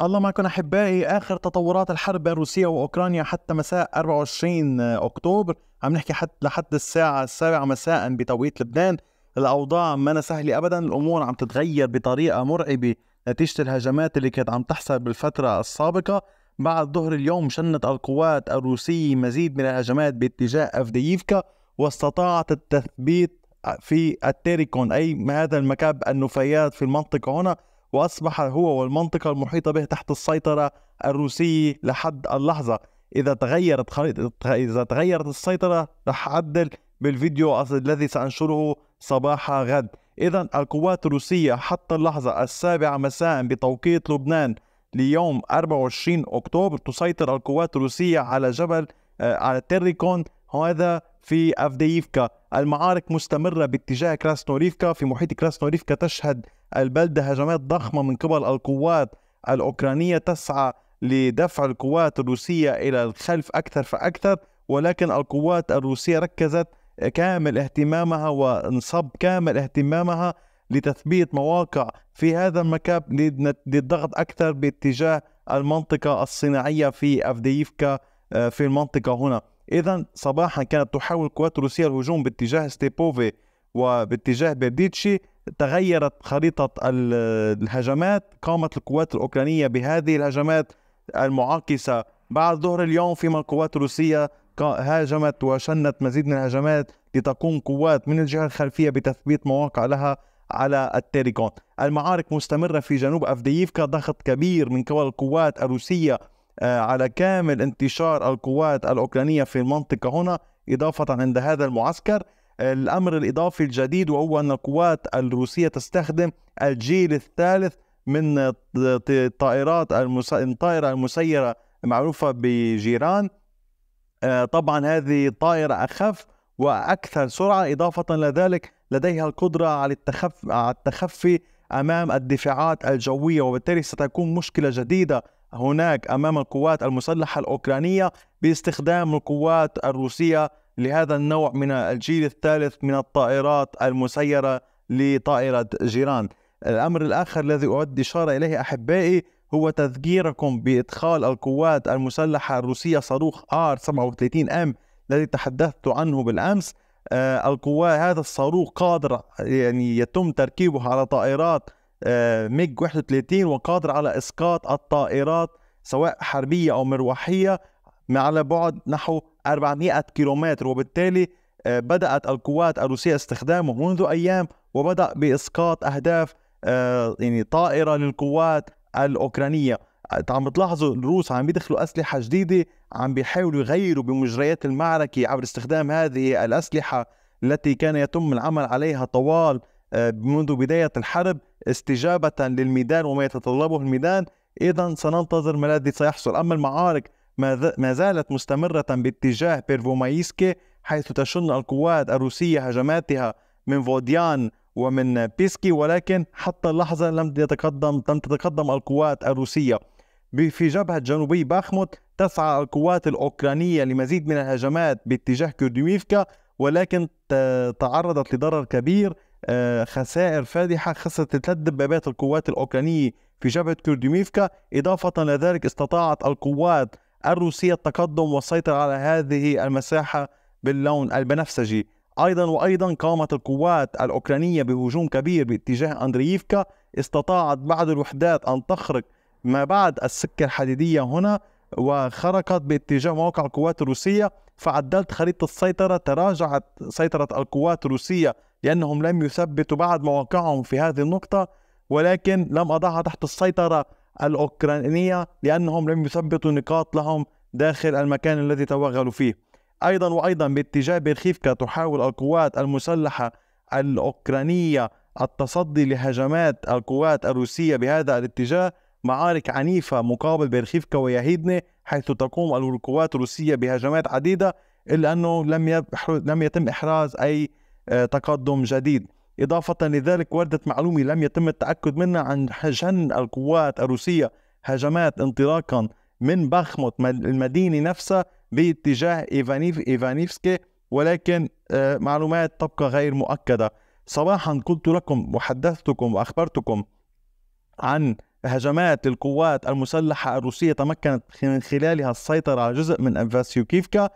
الله معكم احبائي اخر تطورات الحرب بين روسيا واوكرانيا حتى مساء 24 اكتوبر عم نحكي حتى لحد الساعه السابعة مساء بتوقيت لبنان الاوضاع ما سهله ابدا الامور عم تتغير بطريقه مرعبه نتيجه الهجمات اللي كانت عم تحصل بالفتره السابقه بعد ظهر اليوم شنت القوات الروسيه مزيد من الهجمات باتجاه افدييفكا واستطاعت التثبيت في التيريكون اي هذا المكب النفايات في المنطقه هنا وأصبح هو والمنطقة المحيطة به تحت السيطرة الروسية لحد اللحظة إذا تغيرت خريطة إذا تغيرت السيطرة رح أعدل بالفيديو الذي سأنشره صباح غد إذا القوات الروسية حتى اللحظة السابعة مساء بتوقيت لبنان ليوم 24 أكتوبر تسيطر القوات الروسية على جبل آه، على تيريكون هذا في أفدييفكا المعارك مستمرة باتجاه كراسنوريفكا في محيط كراسنوريفكا تشهد البلدة هجمات ضخمة من قبل القوات الأوكرانية تسعى لدفع القوات الروسية إلى الخلف أكثر فأكثر ولكن القوات الروسية ركزت كامل اهتمامها ونصب كامل اهتمامها لتثبيت مواقع في هذا المكان للضغط أكثر باتجاه المنطقة الصناعية في أفدييفكا آه، في المنطقة هنا إذا صباحا كانت تحاول القوات الروسية الهجوم باتجاه ستيبوفي وباتجاه بيرديتشي تغيرت خريطة الهجمات قامت القوات الأوكرانية بهذه الهجمات المعاكسة بعد ظهر اليوم فيما القوات الروسية هاجمت وشنت مزيد من الهجمات لتقوم قوات من الجهة الخلفية بتثبيت مواقع لها على التيريكون المعارك مستمرة في جنوب أفدييفكا ضغط كبير من قبل القوات الروسية آه، على كامل انتشار القوات الأوكرانية في المنطقة هنا إضافة عند هذا المعسكر آه، الأمر الإضافي الجديد وهو أن القوات الروسية تستخدم الجيل الثالث من الطائرات الطائرة المسيرة معروفة بجيران آه، طبعا هذه طائرة أخف وأكثر سرعة إضافة لذلك لديها القدرة على التخفي أمام الدفاعات الجوية وبالتالي ستكون مشكلة جديدة هناك امام القوات المسلحه الاوكرانيه باستخدام القوات الروسيه لهذا النوع من الجيل الثالث من الطائرات المسيره لطائره جيران. الامر الاخر الذي اود اشاره اليه احبائي هو تذكيركم بادخال القوات المسلحه الروسيه صاروخ ار 37 ام الذي تحدثت عنه بالامس آه، القوات هذا الصاروخ قادر يعني يتم تركيبه على طائرات ميج 31 وقادر على اسقاط الطائرات سواء حربيه او مروحيه على بعد نحو 400 كيلومتر وبالتالي آه، بدات القوات الروسيه استخدامه منذ ايام وبدا باسقاط اهداف آه، يعني طائره للقوات الاوكرانيه آه، عم بتلاحظوا الروس عم بيدخلوا اسلحه جديده عم بيحاولوا يغيروا بمجريات المعركه عبر استخدام هذه الاسلحه التي كان يتم العمل عليها طوال آه، منذ بداية الحرب استجابة للميدان وما يتطلبه الميدان إذا سننتظر ما الذي سيحصل أما المعارك ما زالت مستمرة باتجاه بيرفومايسكي حيث تشن القوات الروسية هجماتها من فوديان ومن بيسكي ولكن حتى اللحظة لم يتقدم لم تتقدم القوات الروسية في جبهة جنوبي باخموت تسعى القوات الأوكرانية لمزيد من الهجمات باتجاه كرديويفكا ولكن تعرضت لضرر كبير آه، خسائر فادحة خسرت ثلاث دبابات القوات الأوكرانية في جبهة كورديميفكا إضافة لذلك استطاعت القوات الروسية التقدم والسيطرة على هذه المساحة باللون البنفسجي أيضا وأيضا قامت القوات الأوكرانية بهجوم كبير باتجاه أندرييفكا استطاعت بعض الوحدات أن تخرق ما بعد السكة الحديدية هنا وخرقت باتجاه مواقع القوات الروسية فعدلت خريطة السيطرة تراجعت سيطرة القوات الروسية لأنهم لم يثبتوا بعد مواقعهم في هذه النقطة ولكن لم أضعها تحت السيطرة الأوكرانية لأنهم لم يثبتوا نقاط لهم داخل المكان الذي توغلوا فيه أيضا وأيضا باتجاه بيرخيفكا تحاول القوات المسلحة الأوكرانية التصدي لهجمات القوات الروسية بهذا الاتجاه معارك عنيفة مقابل بيرخيفكا ويهيدني حيث تقوم القوات الروسية بهجمات عديدة إلا أنه لم لم يتم إحراز أي آه، تقدم جديد إضافة لذلك وردت معلومة لم يتم التأكد منها عن شن القوات الروسية هجمات انطلاقا من بخموت المدينة نفسها باتجاه إيفانيف إيفانيفسكي ولكن آه، معلومات تبقى غير مؤكدة صباحا قلت لكم وحدثتكم وأخبرتكم عن هجمات القوات المسلحة الروسية تمكنت من خلالها السيطرة على جزء من أنفاسيوكيفكا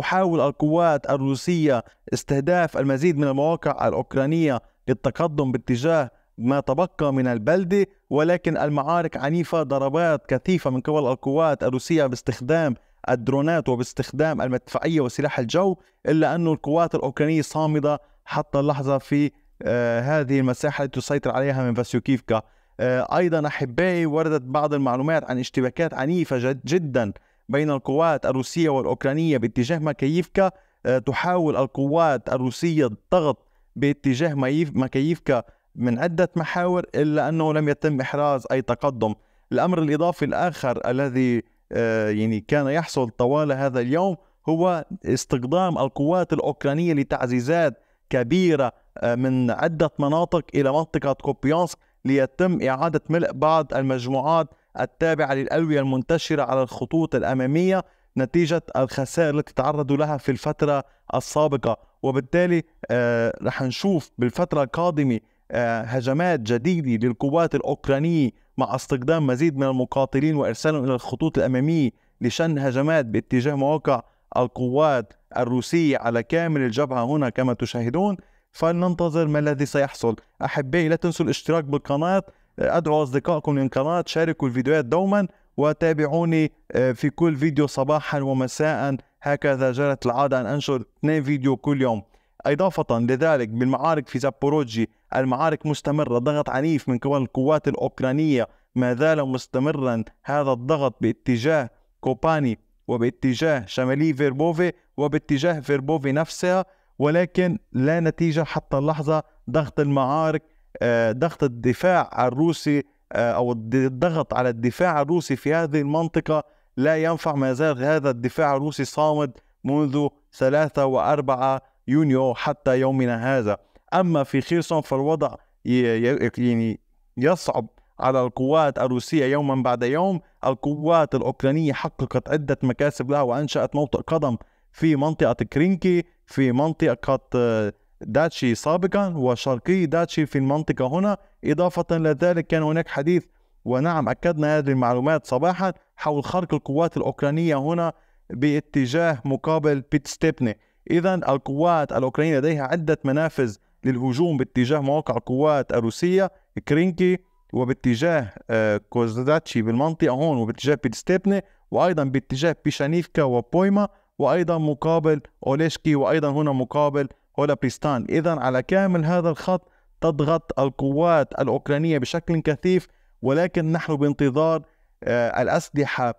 تحاول القوات الروسية استهداف المزيد من المواقع الأوكرانية للتقدم باتجاه ما تبقى من البلدة ولكن المعارك عنيفة ضربات كثيفة من قبل القوات الروسية باستخدام الدرونات وباستخدام المدفعية وسلاح الجو إلا أن القوات الأوكرانية صامدة حتى اللحظة في آه هذه المساحة التي تسيطر عليها من فاسيوكيفكا آه أيضا أحبائي وردت بعض المعلومات عن اشتباكات عنيفة جد جدا بين القوات الروسية والأوكرانية باتجاه ماكييفكا آه، تحاول القوات الروسية الضغط باتجاه ماكييفكا من عدة محاور إلا أنه لم يتم إحراز أي تقدم الأمر الإضافي الآخر الذي آه، يعني كان يحصل طوال هذا اليوم هو استخدام القوات الأوكرانية لتعزيزات كبيرة آه، من عدة مناطق إلى منطقة كوبيانسك ليتم إعادة ملء بعض المجموعات التابعة للألوية المنتشرة على الخطوط الأمامية نتيجة الخسائر التي تعرضوا لها في الفترة السابقة وبالتالي آه، رح نشوف بالفترة القادمة آه، هجمات جديدة للقوات الأوكرانية مع استخدام مزيد من المقاتلين وإرسالهم إلى الخطوط الأمامية لشن هجمات باتجاه مواقع القوات الروسية على كامل الجبهة هنا كما تشاهدون فلننتظر ما الذي سيحصل أحبائي لا تنسوا الاشتراك بالقناة أدعو أصدقائكم للقناة شاركوا الفيديوهات دوما وتابعوني آه، في كل فيديو صباحا ومساء هكذا جرت العادة أن أنشر اثنين فيديو كل يوم إضافة لذلك بالمعارك في زابوروجي المعارك مستمرة ضغط عنيف من قبل القوات الأوكرانية ما زال مستمرا هذا الضغط باتجاه كوباني وباتجاه شمالي فيربوفي وباتجاه فيربوفي نفسها ولكن لا نتيجة حتى اللحظة ضغط المعارك آه، ضغط الدفاع الروسي آه، او الضغط على الدفاع الروسي في هذه المنطقه لا ينفع ما زال هذا الدفاع الروسي صامد منذ 3 و4 يونيو حتى يومنا هذا اما في خيرسون فالوضع يعني يصعب على القوات الروسية يوما بعد يوم القوات الأوكرانية حققت عدة مكاسب لها وأنشأت موطئ قدم في منطقة كرينكي في منطقة آه، داتشي سابقا وشرقي داتشي في المنطقة هنا إضافة لذلك كان هناك حديث ونعم أكدنا هذه المعلومات صباحا حول خرق القوات الأوكرانية هنا باتجاه مقابل بيت ستيبني إذا القوات الأوكرانية لديها عدة منافذ للهجوم باتجاه مواقع القوات الروسية كرينكي وباتجاه آه، كوزداتشي بالمنطقة هون وباتجاه بيت ستيبني وأيضا باتجاه بيشانيفكا وبويما وأيضا مقابل أوليشكي وأيضا هنا مقابل بريستان إذا على كامل هذا الخط تضغط القوات الأوكرانية بشكل كثيف ولكن نحن بانتظار آه، الأسلحة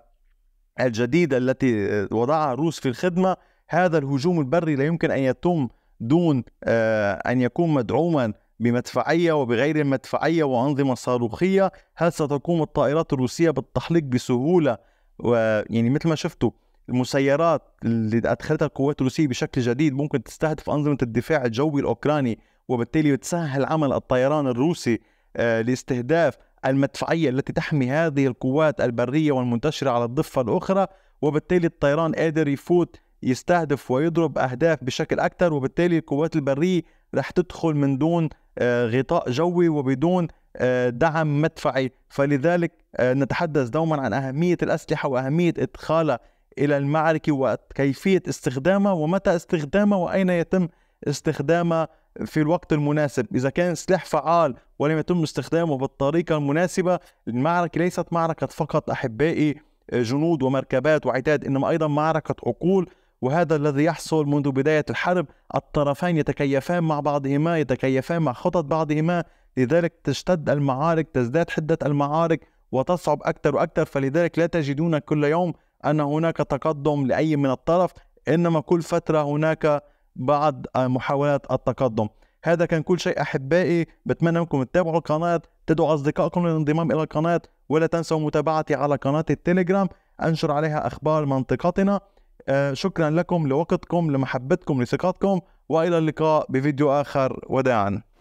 الجديدة التي آه، وضعها الروس في الخدمة هذا الهجوم البري لا يمكن أن يتم دون آه، أن يكون مدعوما بمدفعية وبغير مدفعية وأنظمة صاروخية هل ستقوم الطائرات الروسية بالتحليق بسهولة ويعني مثل ما شفتوا المسيرات اللي ادخلتها القوات الروسيه بشكل جديد ممكن تستهدف انظمه الدفاع الجوي الاوكراني وبالتالي بتسهل عمل الطيران الروسي آه، لاستهداف المدفعيه التي تحمي هذه القوات البريه والمنتشره على الضفه الاخرى وبالتالي الطيران قادر يفوت يستهدف ويضرب اهداف بشكل اكثر وبالتالي القوات البريه راح تدخل من دون آه، غطاء جوي وبدون آه، دعم مدفعي فلذلك نتحدث دوما عن اهميه الاسلحه واهميه ادخالها إلى المعركة وكيفية استخدامها ومتى استخدامها وأين يتم استخدامها في الوقت المناسب إذا كان سلاح فعال ولم يتم استخدامه بالطريقة المناسبة المعركة ليست معركة فقط أحبائي جنود ومركبات وعتاد إنما أيضا معركة عقول وهذا الذي يحصل منذ بداية الحرب الطرفان يتكيفان مع بعضهما يتكيفان مع خطط بعضهما لذلك تشتد المعارك تزداد حدة المعارك وتصعب أكثر وأكثر فلذلك لا تجدون كل يوم ان هناك تقدم لاي من الطرف انما كل فتره هناك بعض محاولات التقدم هذا كان كل شيء احبائي بتمنى انكم تتابعوا القناه تدعوا اصدقائكم للانضمام الى القناه ولا تنسوا متابعتي على قناه التليجرام انشر عليها اخبار منطقتنا آه شكرا لكم لوقتكم لمحبتكم لثقتكم والى اللقاء بفيديو اخر وداعا